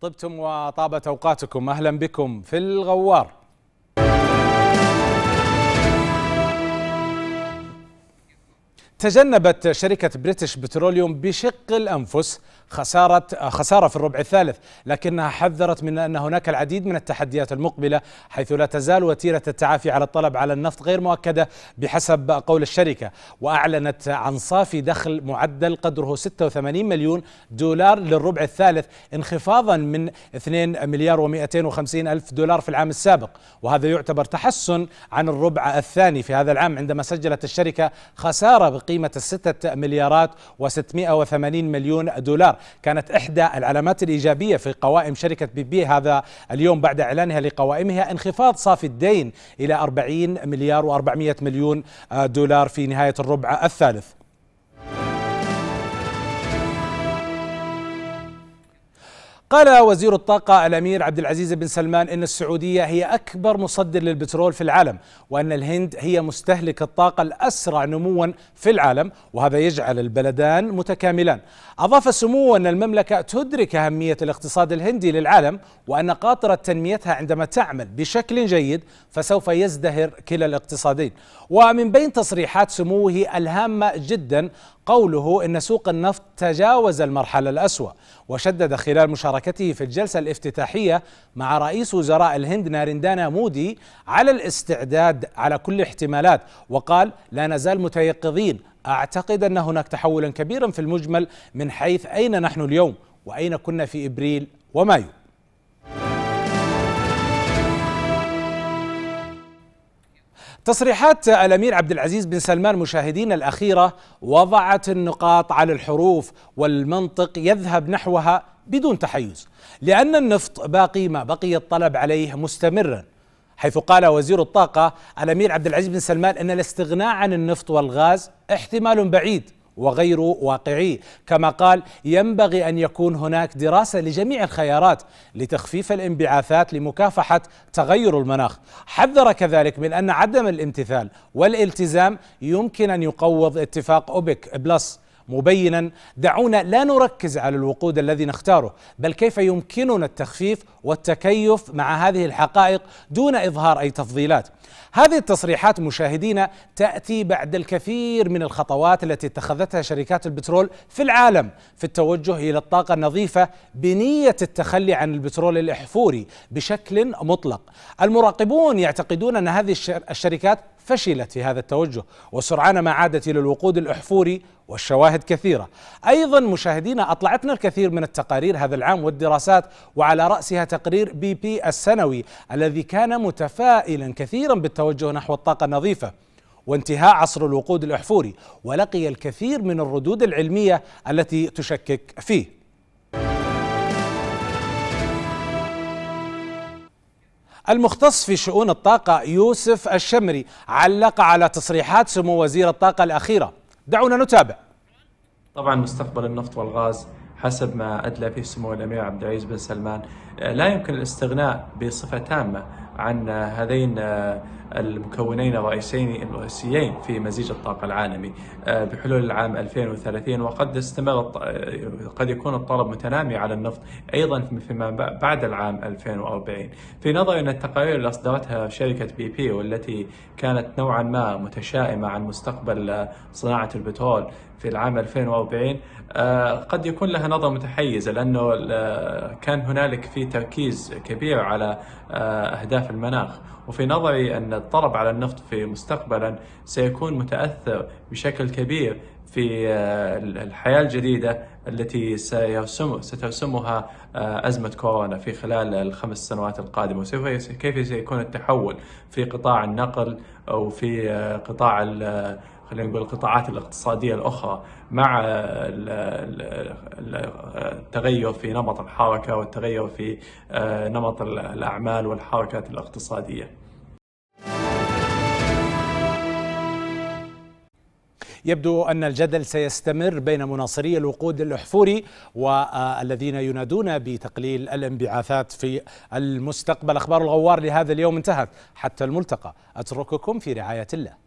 طبتم وطابت اوقاتكم اهلا بكم في الغوار تجنبت شركة بريتش بتروليوم بشق الأنفس خسارة خسارة في الربع الثالث لكنها حذرت من أن هناك العديد من التحديات المقبلة حيث لا تزال وتيرة التعافي على الطلب على النفط غير مؤكدة بحسب قول الشركة وأعلنت عن صافي دخل معدل قدره 86 مليون دولار للربع الثالث انخفاضا من 2 مليار و250 ألف دولار في العام السابق وهذا يعتبر تحسن عن الربع الثاني في هذا العام عندما سجلت الشركة خسارة بقيمة الستة مليارات و680 مليون دولار كانت إحدى العلامات الإيجابية في قوائم شركة بي بي هذا اليوم بعد إعلانها لقوائمها انخفاض صافي الدين إلى 40 مليار و400 مليون دولار في نهاية الربع الثالث قال وزير الطاقة الأمير عبد العزيز بن سلمان أن السعودية هي أكبر مصدر للبترول في العالم وأن الهند هي مستهلك الطاقة الأسرع نموا في العالم وهذا يجعل البلدان متكاملان أضاف سموه أن المملكة تدرك أهمية الاقتصاد الهندي للعالم وأن قاطرة تنميتها عندما تعمل بشكل جيد فسوف يزدهر كلا الاقتصادين ومن بين تصريحات سموه الهامة جدا قوله إن سوق النفط تجاوز المرحلة الأسوأ وشدد خلال مشاركته في الجلسة الافتتاحية مع رئيس وزراء الهند نارندانا مودي على الاستعداد على كل الاحتمالات وقال لا نزال متيقظين أعتقد أن هناك تحولا كبيرا في المجمل من حيث أين نحن اليوم وأين كنا في إبريل ومايو تصريحات الامير عبد العزيز بن سلمان مشاهدينا الاخيره وضعت النقاط على الحروف والمنطق يذهب نحوها بدون تحيز لان النفط باقي ما بقي الطلب عليه مستمرا حيث قال وزير الطاقه الامير عبد العزيز بن سلمان ان الاستغناء عن النفط والغاز احتمال بعيد وغير واقعي كما قال ينبغي أن يكون هناك دراسة لجميع الخيارات لتخفيف الانبعاثات لمكافحة تغير المناخ حذر كذلك من أن عدم الامتثال والالتزام يمكن أن يقوض اتفاق أوبك بلس مبينا دعونا لا نركز على الوقود الذي نختاره بل كيف يمكننا التخفيف والتكيف مع هذه الحقائق دون إظهار أي تفضيلات هذه التصريحات مشاهدينا تأتي بعد الكثير من الخطوات التي اتخذتها شركات البترول في العالم في التوجه إلى الطاقة النظيفة بنية التخلي عن البترول الإحفوري بشكل مطلق المراقبون يعتقدون أن هذه الشركات فشلت في هذا التوجه وسرعان ما عادت إلى الوقود الأحفوري والشواهد كثيرة أيضا مشاهدينا أطلعتنا الكثير من التقارير هذا العام والدراسات وعلى رأسها تقرير بي بي السنوي الذي كان متفائلا كثيرا بالتوجه نحو الطاقة النظيفة وانتهاء عصر الوقود الأحفوري ولقي الكثير من الردود العلمية التي تشكك فيه المختص في شؤون الطاقة يوسف الشمري علق على تصريحات سمو وزير الطاقة الأخيرة دعونا نتابع طبعا مستقبل النفط والغاز حسب ما أدلى فيه سمو الأمير عبد العزيز بن سلمان لا يمكن الاستغناء بصفة تامة عن هذين المكونين الرئيسيين الرئيسيين في مزيج الطاقة العالمي آه، بحلول العام 2030 وقد استمر آه، قد يكون الطلب متنامي على النفط أيضا فيما بعد العام 2040 في أن التقارير اللي أصدرتها شركة بي بي والتي كانت نوعا ما متشائمة عن مستقبل صناعة البترول في العام 2040 آه، قد يكون لها نظرة متحيزة لأنه آه، كان هنالك في تركيز كبير على آه، أهداف المناخ وفي نظري أن الطلب على النفط في مستقبلا سيكون متأثر بشكل كبير في الحياة الجديدة التي سيرسم سترسمها أزمة كورونا في خلال الخمس سنوات القادمة وكيف سيكون التحول في قطاع النقل أو في قطاع خلينا نقول القطاعات الاقتصادية الأخرى مع التغير في نمط الحركة والتغير في آه، نمط الأعمال والحركات الاقتصادية يبدو أن الجدل سيستمر بين مناصري الوقود الأحفوري والذين ينادون بتقليل الانبعاثات في المستقبل أخبار الغوار لهذا اليوم انتهت حتى الملتقى أترككم في رعاية الله